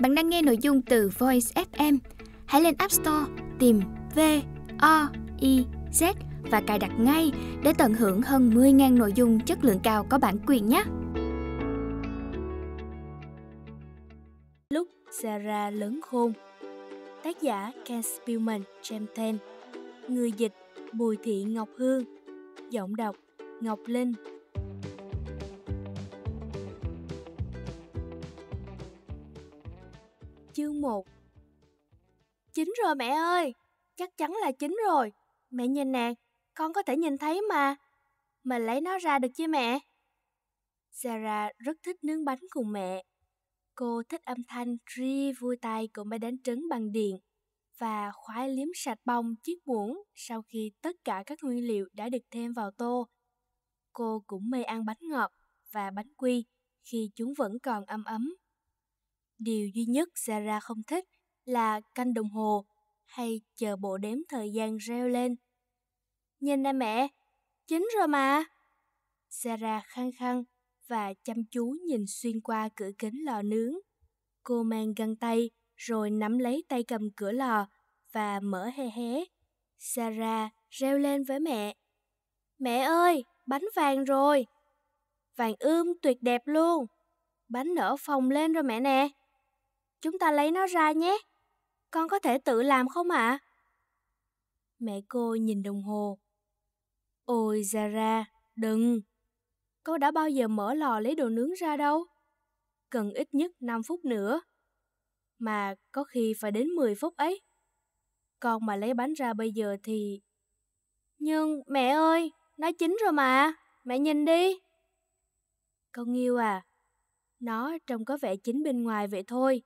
Bạn đang nghe nội dung từ Voice FM. Hãy lên App Store tìm V O I Z và cài đặt ngay để tận hưởng hơn 10.000 nội dung chất lượng cao có bản quyền nhé. Lúc Sarah lớn khôn Tác giả Ken Spielman, James Người dịch Bùi Thị Ngọc Hương Giọng đọc Ngọc Linh Chương 1 Chín rồi mẹ ơi, chắc chắn là chính rồi. Mẹ nhìn nè, con có thể nhìn thấy mà. Mình lấy nó ra được chứ mẹ? Sarah rất thích nướng bánh cùng mẹ. Cô thích âm thanh tri vui tay của máy đánh trứng bằng điện và khoái liếm sạch bông chiếc muỗng sau khi tất cả các nguyên liệu đã được thêm vào tô. Cô cũng mê ăn bánh ngọt và bánh quy khi chúng vẫn còn ấm ấm Điều duy nhất Zara không thích là canh đồng hồ hay chờ bộ đếm thời gian reo lên. Nhìn nè mẹ, chín rồi mà. Zara khăng khăng và chăm chú nhìn xuyên qua cửa kính lò nướng. Cô mang găng tay rồi nắm lấy tay cầm cửa lò và mở hé hé. Sarah reo lên với mẹ. Mẹ ơi, bánh vàng rồi. Vàng ươm tuyệt đẹp luôn. Bánh nở phồng lên rồi mẹ nè. Chúng ta lấy nó ra nhé. Con có thể tự làm không ạ? À? Mẹ cô nhìn đồng hồ. Ôi Zara, đừng. Cô đã bao giờ mở lò lấy đồ nướng ra đâu. Cần ít nhất 5 phút nữa. Mà có khi phải đến 10 phút ấy. Con mà lấy bánh ra bây giờ thì... Nhưng mẹ ơi, nó chín rồi mà. Mẹ nhìn đi. Con yêu à, nó trông có vẻ chín bên ngoài vậy thôi,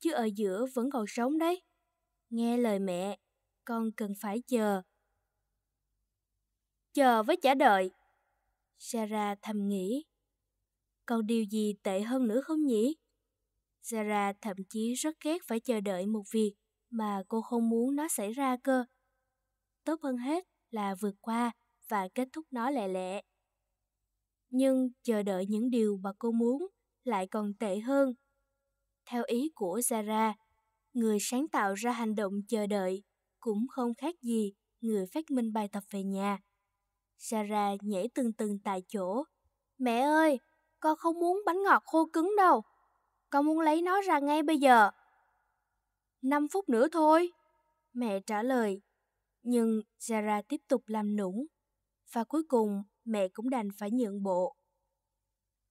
chứ ở giữa vẫn còn sống đấy. Nghe lời mẹ, con cần phải chờ. Chờ với chả đợi. Sarah thầm nghĩ. Còn điều gì tệ hơn nữa không nhỉ? Sarah thậm chí rất ghét phải chờ đợi một việc mà cô không muốn nó xảy ra cơ. Tốt hơn hết là vượt qua và kết thúc nó lẹ lẹ. Nhưng chờ đợi những điều mà cô muốn lại còn tệ hơn theo ý của Zara. Người sáng tạo ra hành động chờ đợi cũng không khác gì người phát minh bài tập về nhà. Zara nhảy từng từng tại chỗ. Mẹ ơi, con không muốn bánh ngọt khô cứng đâu. Con muốn lấy nó ra ngay bây giờ. Năm phút nữa thôi. Mẹ trả lời. Nhưng Zara tiếp tục làm nũng. Và cuối cùng mẹ cũng đành phải nhượng bộ.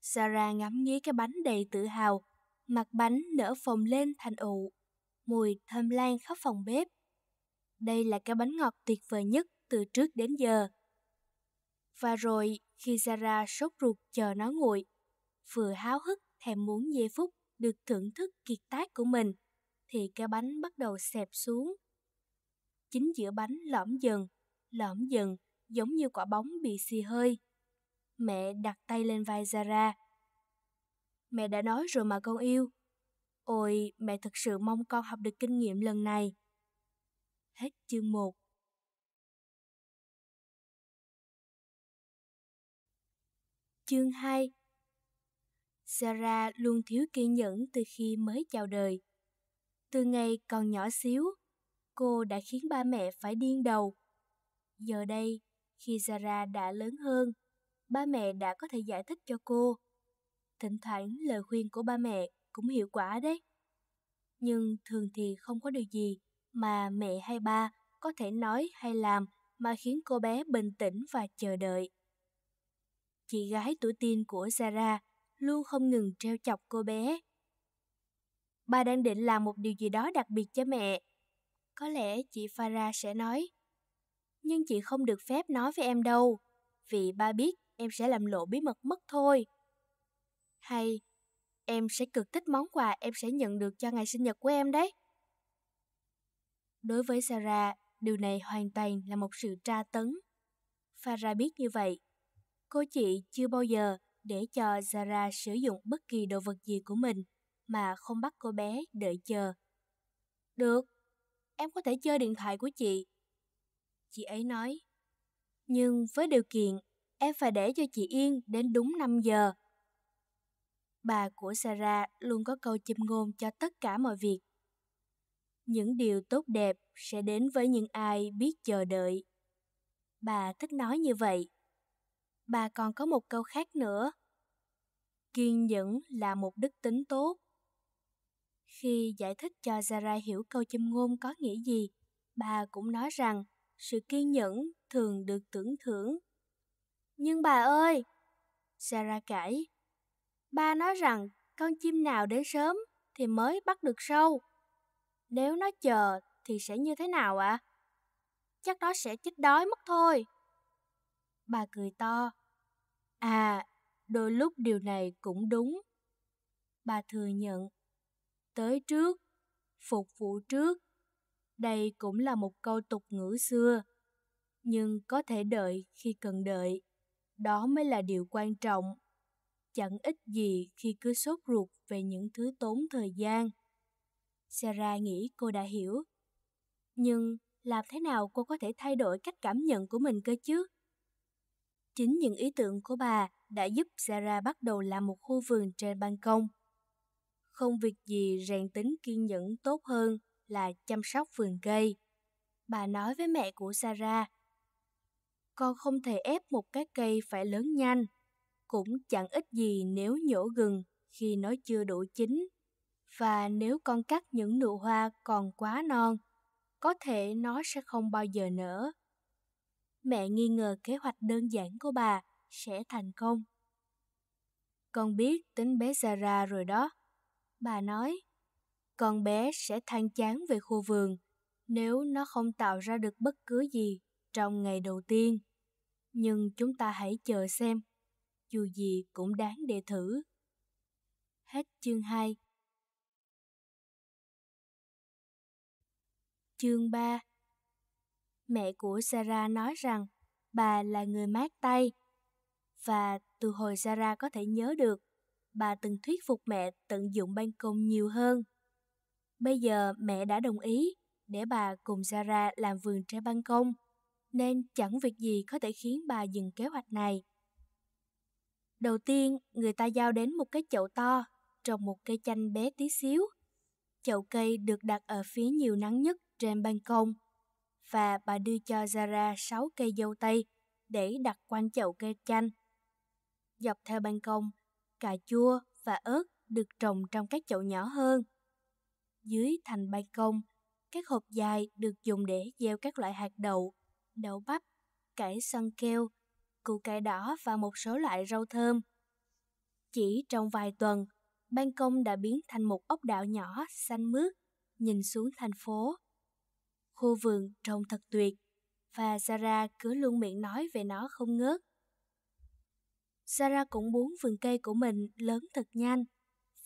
Sarah ngắm nghía cái bánh đầy tự hào mặt bánh nở phồng lên thành ụ, mùi thơm lan khắp phòng bếp. Đây là cái bánh ngọt tuyệt vời nhất từ trước đến giờ. Và rồi, khi Zara sốt ruột chờ nó nguội, vừa háo hức thèm muốn giây phút được thưởng thức kiệt tác của mình, thì cái bánh bắt đầu xẹp xuống. Chính giữa bánh lõm dần, lõm dần giống như quả bóng bị xì hơi. Mẹ đặt tay lên vai Zara, Mẹ đã nói rồi mà con yêu. Ôi, mẹ thật sự mong con học được kinh nghiệm lần này. Hết chương 1 Chương 2 Sarah luôn thiếu kiên nhẫn từ khi mới chào đời. Từ ngày còn nhỏ xíu, cô đã khiến ba mẹ phải điên đầu. Giờ đây, khi Sarah đã lớn hơn, ba mẹ đã có thể giải thích cho cô Thỉnh thoảng lời khuyên của ba mẹ cũng hiệu quả đấy. Nhưng thường thì không có điều gì mà mẹ hay ba có thể nói hay làm mà khiến cô bé bình tĩnh và chờ đợi. Chị gái tuổi teen của Sarah luôn không ngừng treo chọc cô bé. Ba đang định làm một điều gì đó đặc biệt cho mẹ. Có lẽ chị Farah sẽ nói. Nhưng chị không được phép nói với em đâu, vì ba biết em sẽ làm lộ bí mật mất thôi. Hay em sẽ cực thích món quà em sẽ nhận được cho ngày sinh nhật của em đấy. Đối với Sarah, điều này hoàn toàn là một sự tra tấn. Farah biết như vậy. Cô chị chưa bao giờ để cho Zara sử dụng bất kỳ đồ vật gì của mình mà không bắt cô bé đợi chờ. Được, em có thể chơi điện thoại của chị. Chị ấy nói, nhưng với điều kiện em phải để cho chị yên đến đúng 5 giờ bà của Sarah luôn có câu châm ngôn cho tất cả mọi việc. Những điều tốt đẹp sẽ đến với những ai biết chờ đợi. Bà thích nói như vậy. Bà còn có một câu khác nữa. Kiên nhẫn là một đức tính tốt. Khi giải thích cho Zara hiểu câu châm ngôn có nghĩa gì, bà cũng nói rằng sự kiên nhẫn thường được tưởng thưởng. Nhưng bà ơi! Sarah cãi, Ba nói rằng con chim nào đến sớm thì mới bắt được sâu. Nếu nó chờ thì sẽ như thế nào ạ? À? Chắc nó sẽ chết đói mất thôi. Bà cười to. À, đôi lúc điều này cũng đúng. Bà thừa nhận. Tới trước, phục vụ trước. Đây cũng là một câu tục ngữ xưa. Nhưng có thể đợi khi cần đợi. Đó mới là điều quan trọng chẳng ít gì khi cứ sốt ruột về những thứ tốn thời gian. Sarah nghĩ cô đã hiểu. Nhưng làm thế nào cô có thể thay đổi cách cảm nhận của mình cơ chứ? Chính những ý tưởng của bà đã giúp Sarah bắt đầu làm một khu vườn trên ban công. Không việc gì rèn tính kiên nhẫn tốt hơn là chăm sóc vườn cây. Bà nói với mẹ của Sarah, con không thể ép một cái cây phải lớn nhanh cũng chẳng ít gì nếu nhổ gừng khi nó chưa đủ chín và nếu con cắt những nụ hoa còn quá non có thể nó sẽ không bao giờ nở mẹ nghi ngờ kế hoạch đơn giản của bà sẽ thành công con biết tính bé Zara rồi đó bà nói con bé sẽ than chán về khu vườn nếu nó không tạo ra được bất cứ gì trong ngày đầu tiên nhưng chúng ta hãy chờ xem dù gì cũng đáng để thử. Hết chương 2 Chương 3 Mẹ của Sarah nói rằng bà là người mát tay và từ hồi Sarah có thể nhớ được, bà từng thuyết phục mẹ tận dụng ban công nhiều hơn. Bây giờ mẹ đã đồng ý để bà cùng Sarah làm vườn trái ban công, nên chẳng việc gì có thể khiến bà dừng kế hoạch này. Đầu tiên, người ta giao đến một cái chậu to, trồng một cây chanh bé tí xíu. Chậu cây được đặt ở phía nhiều nắng nhất trên ban công. Và bà đưa cho Zara 6 cây dâu tây để đặt quanh chậu cây chanh. Dọc theo ban công, cà chua và ớt được trồng trong các chậu nhỏ hơn. Dưới thành ban công, các hộp dài được dùng để gieo các loại hạt đậu, đậu bắp, cải săn keo, củ cải đỏ và một số loại rau thơm. Chỉ trong vài tuần, ban công đã biến thành một ốc đảo nhỏ xanh mướt, nhìn xuống thành phố. Khu vườn trông thật tuyệt, và Sarah cứ luôn miệng nói về nó không ngớt. Sarah cũng muốn vườn cây của mình lớn thật nhanh,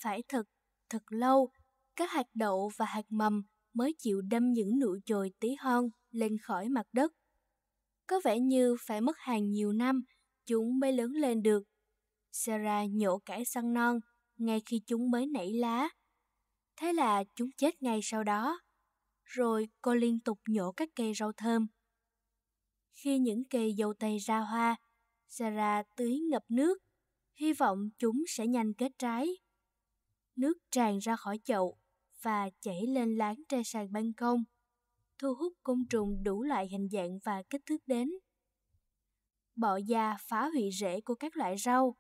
phải thật, thật lâu, các hạt đậu và hạt mầm mới chịu đâm những nụ chồi tí hon lên khỏi mặt đất có vẻ như phải mất hàng nhiều năm chúng mới lớn lên được. Sarah nhổ cải săn non ngay khi chúng mới nảy lá. Thế là chúng chết ngay sau đó. Rồi cô liên tục nhổ các cây rau thơm. Khi những cây dâu tây ra hoa, Sarah tưới ngập nước, hy vọng chúng sẽ nhanh kết trái. Nước tràn ra khỏi chậu và chảy lên láng trên sàn ban công thu hút côn trùng đủ loại hình dạng và kích thước đến. Bọ da phá hủy rễ của các loại rau,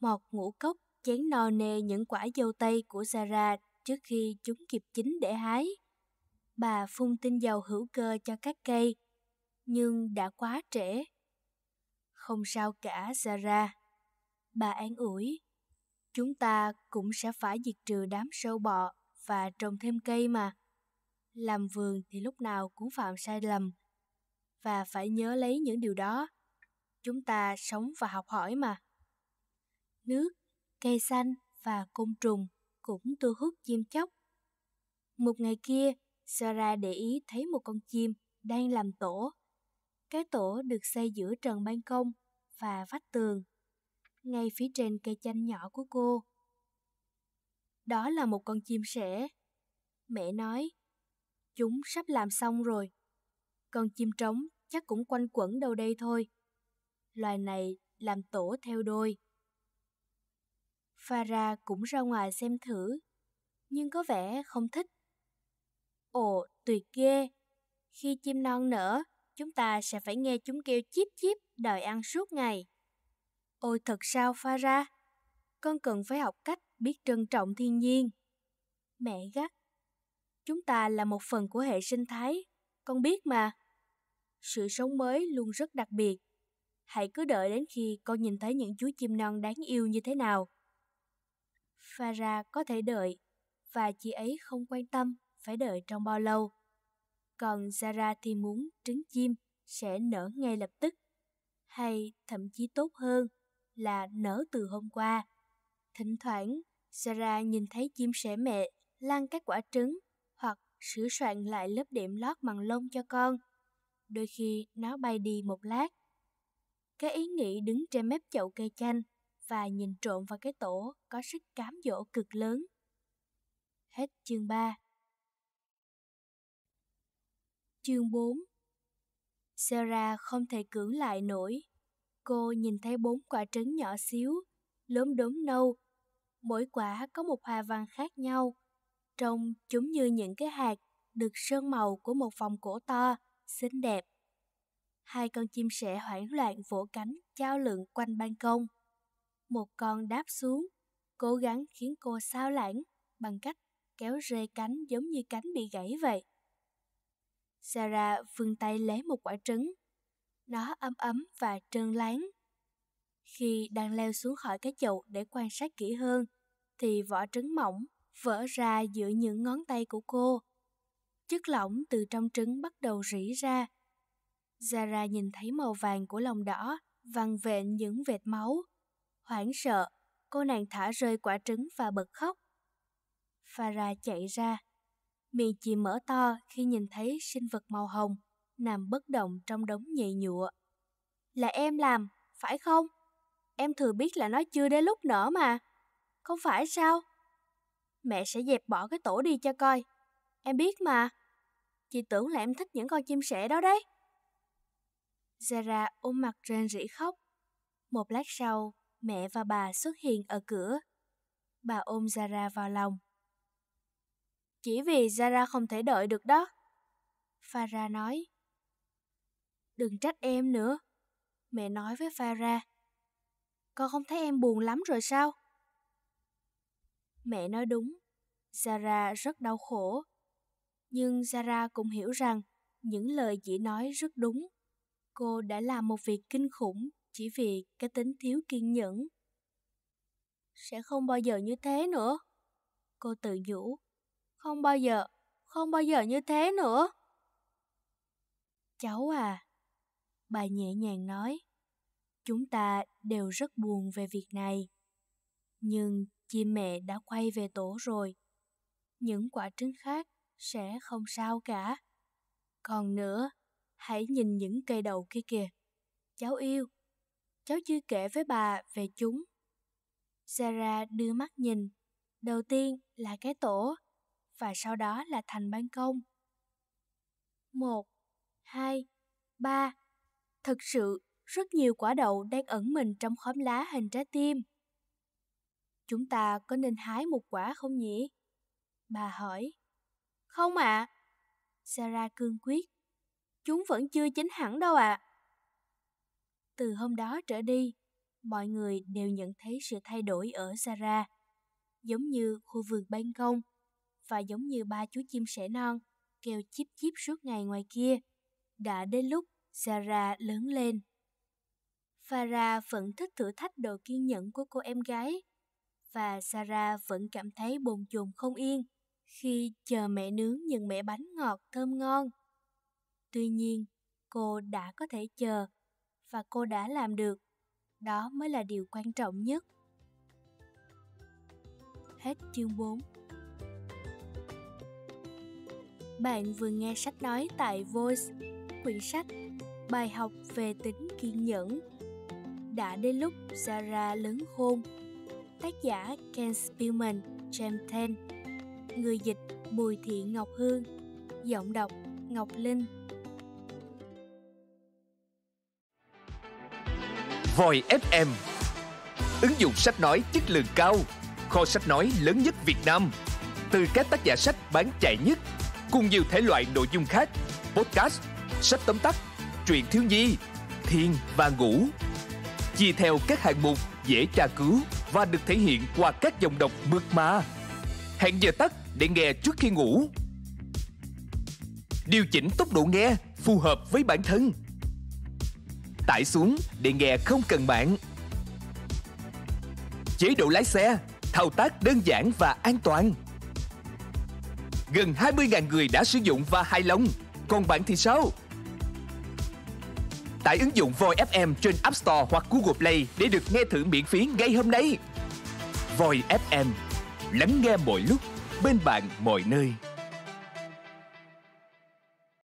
mọt ngũ cốc chén no nê những quả dâu tây của Sarah trước khi chúng kịp chín để hái. Bà phun tinh dầu hữu cơ cho các cây, nhưng đã quá trễ. Không sao cả, Sarah. Bà an ủi. Chúng ta cũng sẽ phải diệt trừ đám sâu bọ và trồng thêm cây mà làm vườn thì lúc nào cũng phạm sai lầm và phải nhớ lấy những điều đó chúng ta sống và học hỏi mà nước cây xanh và côn trùng cũng thu hút chim chóc một ngày kia sarah để ý thấy một con chim đang làm tổ cái tổ được xây giữa trần ban công và vách tường ngay phía trên cây chanh nhỏ của cô đó là một con chim sẻ mẹ nói Chúng sắp làm xong rồi. Con chim trống chắc cũng quanh quẩn đâu đây thôi. Loài này làm tổ theo đôi. phara cũng ra ngoài xem thử, nhưng có vẻ không thích. Ồ, tuyệt ghê! Khi chim non nở, chúng ta sẽ phải nghe chúng kêu chip chip đòi ăn suốt ngày. Ôi thật sao phara. Con cần phải học cách biết trân trọng thiên nhiên. Mẹ gắt. Chúng ta là một phần của hệ sinh thái, con biết mà. Sự sống mới luôn rất đặc biệt. Hãy cứ đợi đến khi con nhìn thấy những chú chim non đáng yêu như thế nào. Farah có thể đợi, và chị ấy không quan tâm phải đợi trong bao lâu. Còn Zara thì muốn trứng chim sẽ nở ngay lập tức, hay thậm chí tốt hơn là nở từ hôm qua. Thỉnh thoảng, sarah nhìn thấy chim sẻ mẹ lan các quả trứng sửa soạn lại lớp đệm lót bằng lông cho con. Đôi khi nó bay đi một lát. Cái ý nghĩ đứng trên mép chậu cây chanh và nhìn trộm vào cái tổ có sức cám dỗ cực lớn. Hết chương 3 Chương 4 Sarah không thể cưỡng lại nổi. Cô nhìn thấy bốn quả trứng nhỏ xíu, lốm đốm nâu. Mỗi quả có một hoa văn khác nhau trông chúng như những cái hạt được sơn màu của một phòng cổ to, xinh đẹp. Hai con chim sẻ hoảng loạn vỗ cánh trao lượng quanh ban công. Một con đáp xuống, cố gắng khiến cô sao lãng bằng cách kéo rê cánh giống như cánh bị gãy vậy. Sarah vươn tay lấy một quả trứng. Nó ấm ấm và trơn láng. Khi đang leo xuống khỏi cái chậu để quan sát kỹ hơn, thì vỏ trứng mỏng vỡ ra giữa những ngón tay của cô. Chất lỏng từ trong trứng bắt đầu rỉ ra. Zara nhìn thấy màu vàng của lòng đỏ văng vện những vệt máu. Hoảng sợ, cô nàng thả rơi quả trứng và bật khóc. Farah chạy ra. Miệng chị mở to khi nhìn thấy sinh vật màu hồng nằm bất động trong đống nhầy nhụa. Là em làm, phải không? Em thừa biết là nó chưa đến lúc nở mà. Không phải sao? Mẹ sẽ dẹp bỏ cái tổ đi cho coi. Em biết mà. Chị tưởng là em thích những con chim sẻ đó đấy. Zara ôm mặt rên rỉ khóc. Một lát sau, mẹ và bà xuất hiện ở cửa. Bà ôm Zara vào lòng. Chỉ vì Zara không thể đợi được đó. Farah nói. Đừng trách em nữa. Mẹ nói với Farah. Con không thấy em buồn lắm rồi sao? Mẹ nói đúng, Zara rất đau khổ. Nhưng Zara cũng hiểu rằng những lời chị nói rất đúng. Cô đã làm một việc kinh khủng chỉ vì cái tính thiếu kiên nhẫn. Sẽ không bao giờ như thế nữa. Cô tự nhủ. Không bao giờ, không bao giờ như thế nữa. Cháu à, bà nhẹ nhàng nói, chúng ta đều rất buồn về việc này. Nhưng chim mẹ đã quay về tổ rồi. Những quả trứng khác sẽ không sao cả. Còn nữa, hãy nhìn những cây đầu kia kìa. Cháu yêu, cháu chưa kể với bà về chúng. Sarah đưa mắt nhìn. Đầu tiên là cái tổ, và sau đó là thành ban công. Một, hai, ba. Thật sự, rất nhiều quả đậu đang ẩn mình trong khóm lá hình trái tim. Chúng ta có nên hái một quả không nhỉ? Bà hỏi. Không ạ. À. Sarah cương quyết. Chúng vẫn chưa chín hẳn đâu ạ. À. Từ hôm đó trở đi, mọi người đều nhận thấy sự thay đổi ở Sarah, giống như khu vườn ban công và giống như ba chú chim sẻ non kêu chip chip suốt ngày ngoài kia. Đã đến lúc Sarah lớn lên. Farah vẫn thích thử thách độ kiên nhẫn của cô em gái và Sarah vẫn cảm thấy bồn chồn không yên khi chờ mẹ nướng những mẻ bánh ngọt thơm ngon. Tuy nhiên, cô đã có thể chờ và cô đã làm được. Đó mới là điều quan trọng nhất. Hết chương 4 Bạn vừa nghe sách nói tại Voice, quyển sách Bài học về tính kiên nhẫn. Đã đến lúc Sarah lớn khôn tác giả Ken Spielman, James Ten, người dịch Bùi Thị Ngọc Hương, giọng đọc Ngọc Linh. Voi FM Ứng dụng sách nói chất lượng cao Kho sách nói lớn nhất Việt Nam Từ các tác giả sách bán chạy nhất Cùng nhiều thể loại nội dung khác Podcast, sách tóm tắt, truyện thiếu nhi, thiên và ngủ Chia theo các hạng mục dễ tra cứu và được thể hiện qua các dòng đọc mượt mà. Hẹn giờ tắt để nghe trước khi ngủ. Điều chỉnh tốc độ nghe phù hợp với bản thân. Tải xuống để nghe không cần bạn. Chế độ lái xe, thao tác đơn giản và an toàn. Gần 20.000 người đã sử dụng và hài lòng. Còn bạn thì sao? Tải ứng dụng Voi FM trên App Store hoặc Google Play để được nghe thử miễn phí ngay hôm nay. Voi FM, lắng nghe mọi lúc, bên bạn mọi nơi.